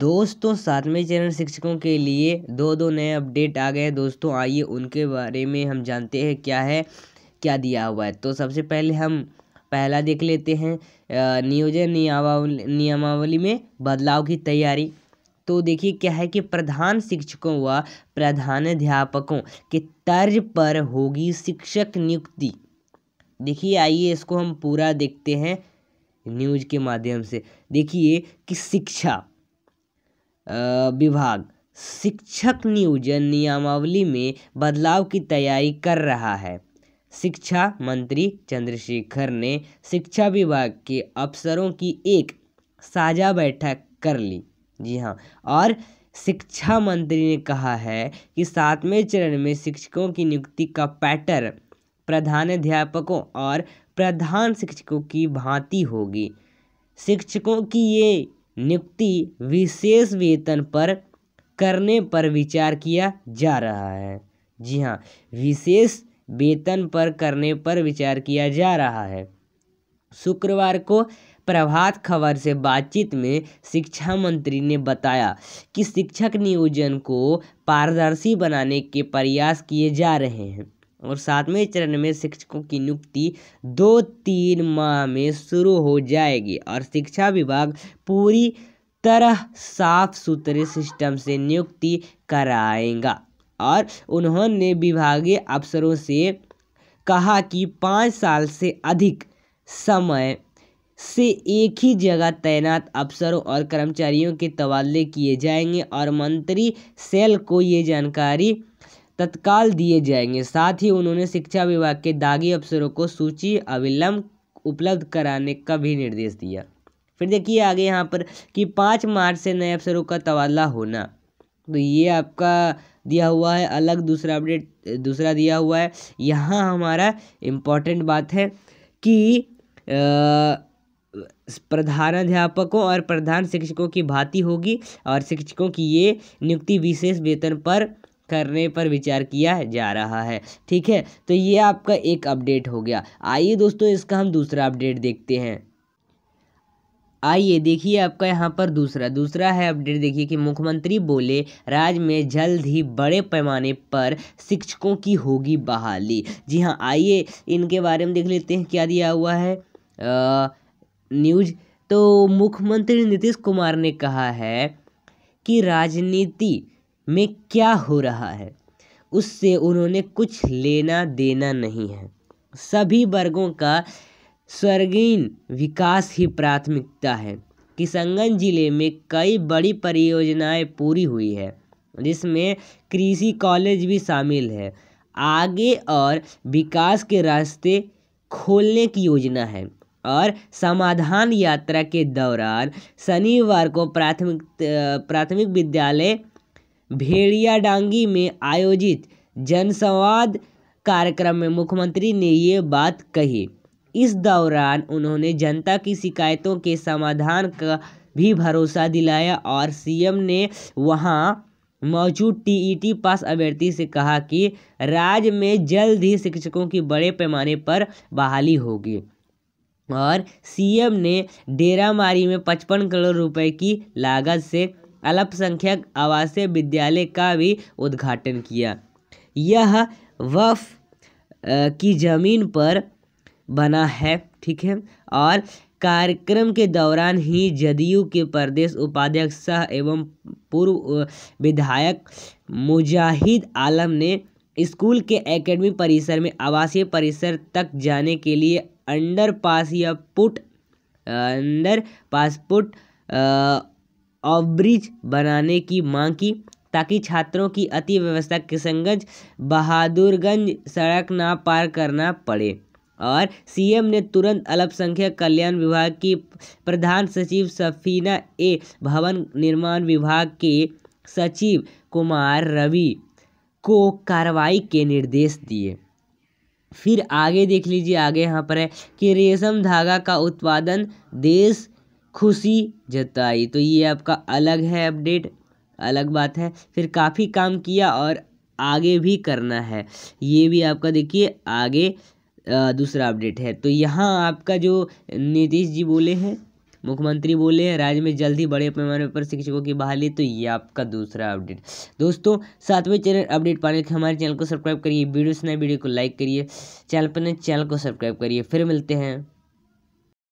दोस्तों सातवें चरण शिक्षकों के लिए दो दो नए अपडेट आ गए दोस्तों आइए उनके बारे में हम जानते हैं क्या है क्या दिया हुआ है तो सबसे पहले हम पहला देख लेते हैं नियोजन नियमावली नियमावली में बदलाव की तैयारी तो देखिए क्या है कि प्रधान शिक्षकों व प्रधानाध्यापकों के तर्ज पर होगी शिक्षक नियुक्ति देखिए आइए इसको हम पूरा देखते हैं न्यूज के माध्यम से देखिए कि शिक्षा विभाग शिक्षक नियोजन नियमावली में बदलाव की तैयारी कर रहा है शिक्षा मंत्री चंद्रशेखर ने शिक्षा विभाग के अफसरों की एक साझा बैठक कर ली जी हाँ और शिक्षा मंत्री ने कहा है कि सातवें चरण में शिक्षकों की नियुक्ति का पैटर्न प्रधानाध्यापकों और प्रधान शिक्षकों की भांति होगी शिक्षकों की ये नियुक्ति विशेष वेतन पर करने पर विचार किया जा रहा है जी हाँ विशेष वेतन पर करने पर विचार किया जा रहा है शुक्रवार को प्रभात खबर से बातचीत में शिक्षा मंत्री ने बताया कि शिक्षक नियोजन को पारदर्शी बनाने के प्रयास किए जा रहे हैं और सातवें चरण में शिक्षकों की नियुक्ति दो तीन माह में शुरू हो जाएगी और शिक्षा विभाग पूरी तरह साफ सुथरे सिस्टम से नियुक्ति कराएगा और उन्होंने विभागीय अफसरों से कहा कि पाँच साल से अधिक समय से एक ही जगह तैनात अफसरों और कर्मचारियों के तबादले किए जाएंगे और मंत्री सेल को ये जानकारी तत्काल दिए जाएंगे साथ ही उन्होंने शिक्षा विभाग के दागी अफसरों को सूची अविलंब उपलब्ध कराने का भी निर्देश दिया फिर देखिए आगे यहाँ पर कि पाँच मार्च से नए अफसरों का तबादला होना तो ये आपका दिया हुआ है अलग दूसरा अपडेट दूसरा दिया हुआ है यहाँ हमारा इम्पोर्टेंट बात है कि प्रधानाध्यापकों और प्रधान शिक्षकों की भांति होगी और शिक्षकों की ये नियुक्ति विशेष वेतन पर करने पर विचार किया जा रहा है ठीक है तो ये आपका एक अपडेट हो गया आइए दोस्तों इसका हम दूसरा अपडेट देखते हैं आइए देखिए आपका यहाँ पर दूसरा दूसरा है अपडेट देखिए कि मुख्यमंत्री बोले राज्य में जल्द ही बड़े पैमाने पर शिक्षकों की होगी बहाली जी हाँ आइए इनके बारे में देख लेते हैं क्या दिया हुआ है न्यूज तो मुख्यमंत्री नीतीश कुमार ने कहा है कि राजनीति में क्या हो रहा है उससे उन्होंने कुछ लेना देना नहीं है सभी वर्गों का स्वर्गीन विकास ही प्राथमिकता है किशनगंज जिले में कई बड़ी परियोजनाएं पूरी हुई है जिसमें कृषि कॉलेज भी शामिल है आगे और विकास के रास्ते खोलने की योजना है और समाधान यात्रा के दौरान शनिवार को प्राथमिक प्राथमिक विद्यालय भेड़ियाडांगी में आयोजित जनसंवाद कार्यक्रम में मुख्यमंत्री ने ये बात कही इस दौरान उन्होंने जनता की शिकायतों के समाधान का भी भरोसा दिलाया और सीएम ने वहां मौजूद टीईटी पास अभ्यर्थी से कहा कि राज्य में जल्द ही शिक्षकों की बड़े पैमाने पर बहाली होगी और सीएम ने डेरामारी में पचपन करोड़ रुपए की लागत से अल्पसंख्यक आवासीय विद्यालय का भी उद्घाटन किया यह वफ की ज़मीन पर बना है ठीक है और कार्यक्रम के दौरान ही जदयू के प्रदेश उपाध्यक्ष सह एवं पूर्व विधायक मुजाहिद आलम ने स्कूल के एकेडमी परिसर में आवासीय परिसर तक जाने के लिए अंडर पास या पुट अंडर पासपुट आउटब्रीज बनाने की मांग की ताकि छात्रों की अति व्यवस्था किशनगंज बहादुरगंज सड़क ना पार करना पड़े और सीएम ने तुरंत अल्पसंख्यक कल्याण विभाग की प्रधान सचिव सफीना ए भवन निर्माण विभाग के सचिव कुमार रवि को कार्रवाई के निर्देश दिए फिर आगे देख लीजिए आगे यहाँ पर है कि रेशम धागा का उत्पादन देश खुशी जताई तो ये आपका अलग है अपडेट अलग बात है फिर काफ़ी काम किया और आगे भी करना है ये भी आपका देखिए आगे दूसरा अपडेट है तो यहाँ आपका जो नीतीश जी बोले हैं मुख्यमंत्री बोले हैं राज्य में जल्द ही बड़े पैमाने पर शिक्षकों की बहाली तो ये आपका दूसरा अपडेट दोस्तों सातवें चैनल अपडेट पाने के हमारे चैनल को सब्सक्राइब करिए वीडियो सुनाए वीडियो को लाइक करिए चैनल पर चैनल को सब्सक्राइब करिए फिर मिलते हैं